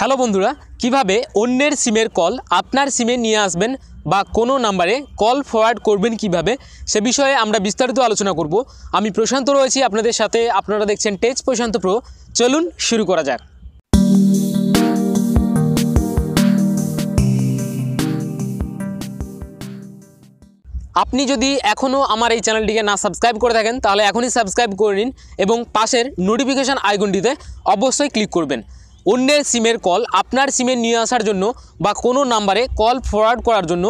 hello বন্ধুরা কিভাবে অন্যের সিমের কল আপনার সিমে নিয়ে আসবেন বা কোনো নাম্বারে কল ফরওয়ার্ড করবেন কিভাবে সে বিষয়ে আমরা বিস্তারিত আলোচনা করব আমি প্রশান্ত রয়েছি আপনাদের সাথে আপনারা দেখছেন টেচ প্রশান্ত প্রো চলুন শুরু করা যাক আপনি যদি এখনও আমার এই চ্যানেলটিকে না সাবস্ক্রাইব করে থাকেন তাহলে এখনই সাবস্ক্রাইব করে নিন এবং পাশের নোটিফিকেশান আইকনটিতে অবশ্যই ক্লিক করবেন অন্যের সিমের কল আপনার সিমে নিয়ে আসার জন্য বা কোনো নাম্বারে কল ফরওয়ার্ড করার জন্য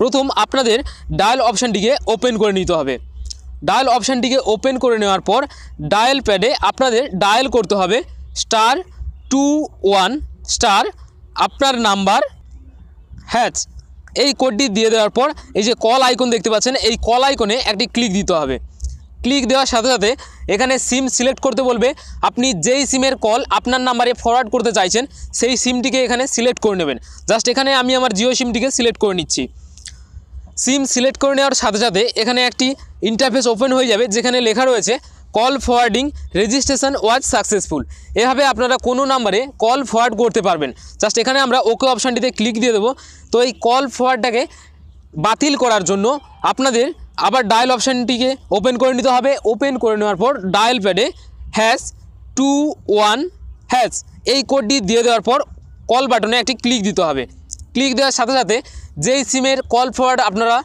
প্রথম আপনাদের ডায়াল অপশানটিকে ওপেন করে নিতে হবে ডায়াল অপশানটিকে ওপেন করে নেওয়ার পর ডায়াল প্যাডে আপনাদের ডায়াল করতে হবে স্টার টু ওয়ান স্টার আপনার নাম্বার হ্যাচ এই কোডটি দিয়ে দেওয়ার পর এই যে কল আইকন দেখতে পাচ্ছেন এই কল আইকনে একটি ক্লিক দিতে হবে ক্লিক দেওয়ার সাথে সাথে এখানে সিম সিলেক্ট করতে বলবে আপনি যেই সিমের কল আপনার নাম্বারে ফরওয়ার্ড করতে চাইছেন সেই সিমটিকে এখানে সিলেক্ট করে নেবেন জাস্ট এখানে আমি আমার জিও সিমটিকে সিলেক্ট করে নিচ্ছি সিম সিলেক্ট করে নেওয়ার সাথে সাথে এখানে একটি ইন্টারফেস ওপেন হয়ে যাবে যেখানে লেখা রয়েছে call forwarding registration was successful এভাবে আপনারা কোনো নাম্বারে কল ফরওয়ার্ড করতে পারবেন জাস্ট এখানে আমরা ওকে অপশানটিতে ক্লিক দিয়ে দেবো তো এই কল ফরওয়ার্ডটাকে বাতিল করার জন্য আপনাদের আবার ডায়াল অপশানটিকে ওপেন করে নিতে হবে ওপেন করে নেওয়ার পর ডায়াল প্যাডে হ্যাশ টু ওয়ান হ্যাশ এই কোডটি দিয়ে দেওয়ার পর কল বাটনে একটি ক্লিক দিতে হবে ক্লিক দেওয়ার সাথে সাথে যেই সিমের কল ফরওয়ার্ড আপনারা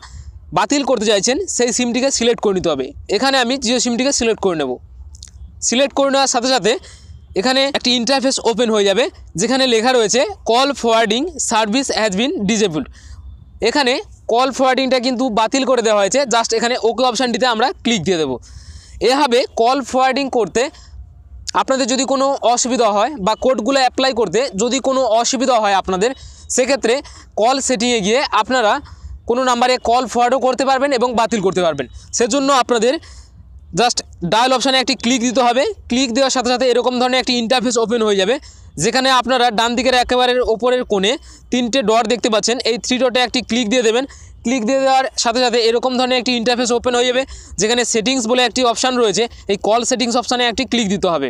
বাতিল করতে চাইছেন সেই সিমটিকে সিলেক্ট করে নিতে হবে এখানে আমি জিও সিমটিকে সিলেক্ট করে নেব সিলেক্ট করে নেওয়ার সাথে সাথে এখানে একটি ইন্টারফেস ওপেন হয়ে যাবে যেখানে লেখা রয়েছে call forwarding service has been disabled এখানে কল ফরওয়ার্ডিংটা কিন্তু বাতিল করে দেওয়া হয়েছে জাস্ট এখানে ওকে অপশানটিতে আমরা ক্লিক দিয়ে দেবো এভাবে কল ফরওয়ার্ডিং করতে আপনাদের যদি কোনো অসুবিধা হয় বা কোডগুলো অ্যাপ্লাই করতে যদি কোনো অসুবিধা হয় আপনাদের সেক্ষেত্রে কল সেটিংয়ে গিয়ে আপনারা কোনো নাম্বারে কল ফরওয়ার্ডও করতে পারবেন এবং বাতিল করতে পারবেন সেজন্য আপনাদের জাস্ট ডায়াল অপশানে একটি ক্লিক দিতে হবে ক্লিক দেওয়ার সাথে সাথে এরকম ধরনের একটি ইন্টারফেস ওপেন হয়ে যাবে যেখানে আপনারা ডান দিকের একেবারে ওপরের কোণে তিনটে ডট দেখতে পাচ্ছেন এই থ্রি ডটে একটি ক্লিক দিয়ে দেবেন ক্লিক দিয়ে দেওয়ার সাথে সাথে এরকম ধরনের একটি ইন্টারফেস ওপেন হয়ে যাবে যেখানে সেটিংস বলে একটি অপশান রয়েছে এই কল সেটিংস অপশানে একটি ক্লিক দিতে হবে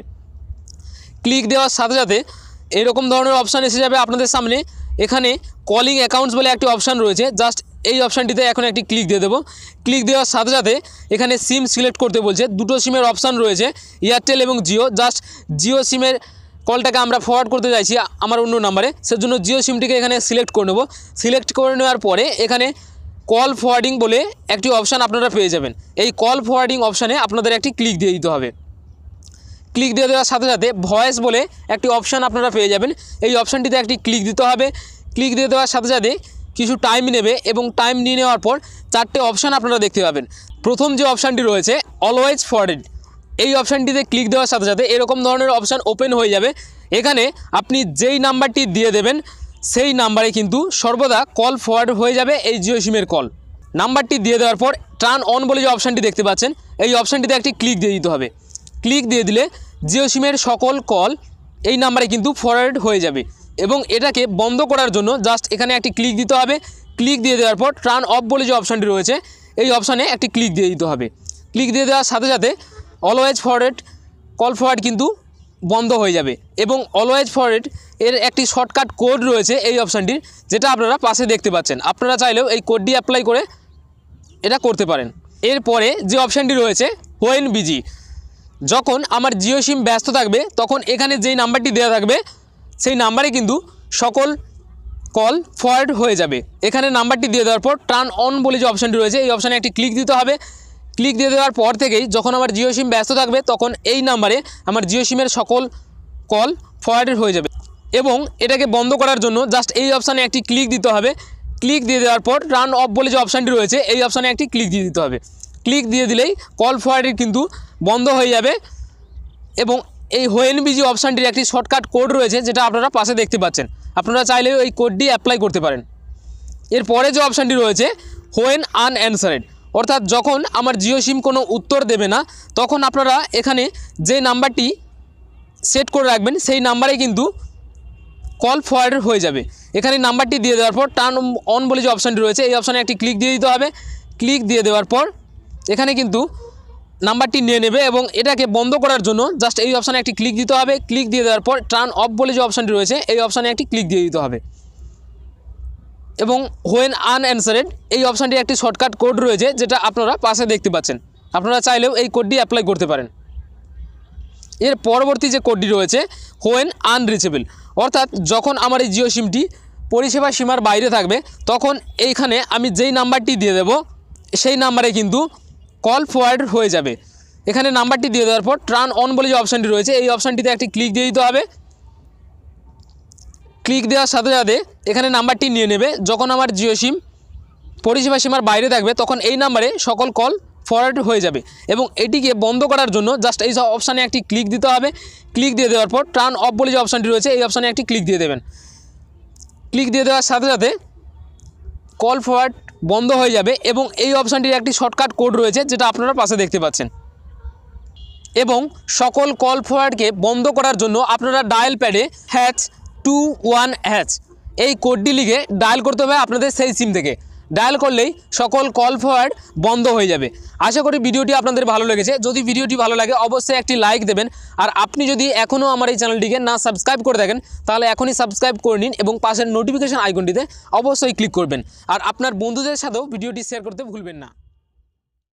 ক্লিক দেওয়ার সাথে সাথে এরকম ধরনের অপশান এসে যাবে আপনাদের সামনে এখানে কলিং অ্যাকাউন্টস বলে একটি অপশান রয়েছে জাস্ট এই অপশানটিতে এখন একটি ক্লিক দিয়ে দেবো ক্লিক দেওয়ার সাথে সাথে এখানে সিম সিলেক্ট করতে বলছে দুটো সিমের অপশান রয়েছে এয়ারটেল এবং জিও জাস্ট জিও সিমের কলটাকে আমরা ফরওয়ার্ড করতে চাইছি আমার অন্য নাম্বারে সেজন্য জিও সিমটিকে এখানে সিলেক্ট করে নেবো সিলেক্ট করে নেওয়ার পরে এখানে কল ফরওয়ার্ডিং বলে একটি অপশান আপনারা পেয়ে যাবেন এই কল ফরওয়ার্ডিং অপশানে আপনাদের একটি ক্লিক দিয়ে দিতে হবে ক্লিক দিয়ে দেওয়ার সাথে সাথে ভয়েস বলে একটি অপশান আপনারা পেয়ে যাবেন এই অপশানটিতে একটি ক্লিক দিতে হবে ক্লিক দিয়ে দেওয়ার সাথে সাথে কিছু টাইম নেবে এবং টাইম নিয়ে নেওয়ার পর চারটে অপশান আপনারা দেখতে পাবেন প্রথম যে অপশানটি রয়েছে অলওয়েজ ফরওয়ার্ড এই অপশানটিতে ক্লিক দেওয়ার সাথে সাথে এরকম ধরনের অপশান ওপেন হয়ে যাবে এখানে আপনি যেই নাম্বারটি দিয়ে দেবেন সেই নাম্বারে কিন্তু সর্বদা কল ফরওয়ার্ড হয়ে যাবে এই জিও সিমের কল নাম্বারটি দিয়ে দেওয়ার পর টার্ন অন বলে যে অপশানটি দেখতে পাচ্ছেন এই অপশানটিতে একটি ক্লিক দিয়ে দিতে হবে ক্লিক দিয়ে দিলে জিও সিমের সকল কল এই নাম্বারে কিন্তু ফরওয়ার্ড হয়ে যাবে এবং এটাকে বন্ধ করার জন্য জাস্ট এখানে একটি ক্লিক দিতে হবে ক্লিক দিয়ে দেওয়ার পর টার্ন অফ বলে যে অপশানটি রয়েছে এই অপশানে একটি ক্লিক দিয়ে দিতে হবে ক্লিক দিয়ে দেওয়ার সাথে সাথে অলওয়েজ ফরওয়ার্ড কল ফরওয়ার্ড কিন্তু বন্ধ হয়ে যাবে এবং অলওয়েজ ফরওয়ার্ড এর একটি শর্টকাট কোড রয়েছে এই অপশানটির যেটা আপনারা পাশে দেখতে পাচ্ছেন আপনারা চাইলেও এই কোডটি অ্যাপ্লাই করে এটা করতে পারেন এরপরে যে অপশানটি রয়েছে হোয়েন বিজি যখন আমার জিও সিম ব্যস্ত থাকবে তখন এখানে যেই নাম্বারটি দেওয়া থাকবে সেই নাম্বারে কিন্তু সকল কল ফরওয়ার্ড হয়ে যাবে এখানে নাম্বারটি দিয়ে দেওয়ার পর টার্ন অন বলে যে অপশানটি রয়েছে এই অপশানে একটি ক্লিক দিতে হবে ক্লিক দিয়ে দেওয়ার পর থেকেই যখন আমার জিও সিম ব্যস্ত থাকবে তখন এই নাম্বারে আমার জিও সিমের সকল কল ফরওয়ার্ডেড হয়ে যাবে এবং এটাকে বন্ধ করার জন্য জাস্ট এই অপশানে একটি ক্লিক দিতে হবে ক্লিক দিয়ে দেওয়ার পর রান অফ বলে যে অপশানটি রয়েছে এই অপশানে একটি ক্লিক দিয়ে দিতে হবে ক্লিক দিয়ে দিলেই কল ফরওয়ার্ডেড কিন্তু বন্ধ হয়ে যাবে এবং এই বিজি অপশানটির একটি শর্টকাট কোড রয়েছে যেটা আপনারা পাশে দেখতে পাচ্ছেন আপনারা চাইলে এই কোডটি অ্যাপ্লাই করতে পারেন এরপরে যে অপশানটি রয়েছে হোয়েন অ্যানসারেড অর্থাৎ যখন আমার জিও সিম কোনো উত্তর দেবে না তখন আপনারা এখানে যে নাম্বারটি সেট করে রাখবেন সেই নাম্বারে কিন্তু কল ফরওয়ার্ড হয়ে যাবে এখানে নাম্বারটি দিয়ে দেওয়ার পর টার্ন অন বলে যে অপশানটি রয়েছে এই অপশানে একটি ক্লিক দিয়ে দিতে হবে ক্লিক দিয়ে দেওয়ার পর এখানে কিন্তু নাম্বারটি নিয়ে নেবে এবং এটাকে বন্ধ করার জন্য জাস্ট এই অপশানে একটি ক্লিক দিতে হবে ক্লিক দিয়ে দেওয়ার পর টার্ন অফ বলে যে অপশানটি রয়েছে এই অপশানে একটি ক্লিক দিয়ে দিতে হবে এবং হোয়েন আনঅ্যান্সারেড এই অপশানটি একটি শর্টকাট কোড রয়েছে যেটা আপনারা পাশে দেখতে পাচ্ছেন আপনারা চাইলেও এই কোডটি অ্যাপ্লাই করতে পারেন এর পরবর্তী যে কোডটি রয়েছে হোয়েন আনরিচেবল অর্থাৎ যখন আমার এই জিও সিমটি পরিষেবা সীমার বাইরে থাকবে তখন এইখানে আমি যেই নাম্বারটি দিয়ে দেব সেই নাম্বারে কিন্তু কল ফরওয়ার্ড হয়ে যাবে এখানে নাম্বারটি দিয়ে দেওয়ার পর ট্রান অন বলে যে অপশানটি রয়েছে এই অপশানটিতে একটি ক্লিক দিয়ে দিতে হবে ক্লিক দেওয়ার সাথে সাথে এখানে নাম্বারটি নিয়ে নেবে যখন আমার জিও সিম পরিষেবা সীমার বাইরে থাকবে তখন এই নাম্বারে সকল কল ফরওয়ার্ড হয়ে যাবে এবং এটিকে বন্ধ করার জন্য জাস্ট এই অপশানে একটি ক্লিক দিতে হবে ক্লিক দিয়ে দেওয়ার পর ট্রান অফ বলে যে অপশানটি রয়েছে এই অপশানে একটি ক্লিক দিয়ে দেবেন ক্লিক দিয়ে দেওয়ার সাথে সাথে কল ফরওয়ার্ড বন্ধ হয়ে যাবে এবং এই অপশানটির একটি শর্টকাট কোড রয়েছে যেটা আপনারা পাশে দেখতে পাচ্ছেন এবং সকল কল ফরওয়ার্ডকে বন্ধ করার জন্য আপনারা ডায়াল প্যাডে হ্যাচ টু ওয়ান হ্যাচ এই কোডটি লিখে ডায়াল করতে হবে আপনাদের সেই সিম থেকে ডায়াল করলেই সকল কল ফরওয়ার্ড বন্ধ হয়ে যাবে আশা করি ভিডিওটি আপনাদের ভালো লেগেছে যদি ভিডিওটি ভালো লাগে অবশ্যই একটি লাইক দেবেন আর আপনি যদি এখনও আমার এই চ্যানেলটিকে না সাবস্ক্রাইব করে থাকেন তাহলে এখনই সাবস্ক্রাইব করে নিন এবং পাশের নোটিফিকেশান আইকনটিতে অবশ্যই ক্লিক করবেন আর আপনার বন্ধুদের সাথেও ভিডিওটি শেয়ার করতে ভুলবেন না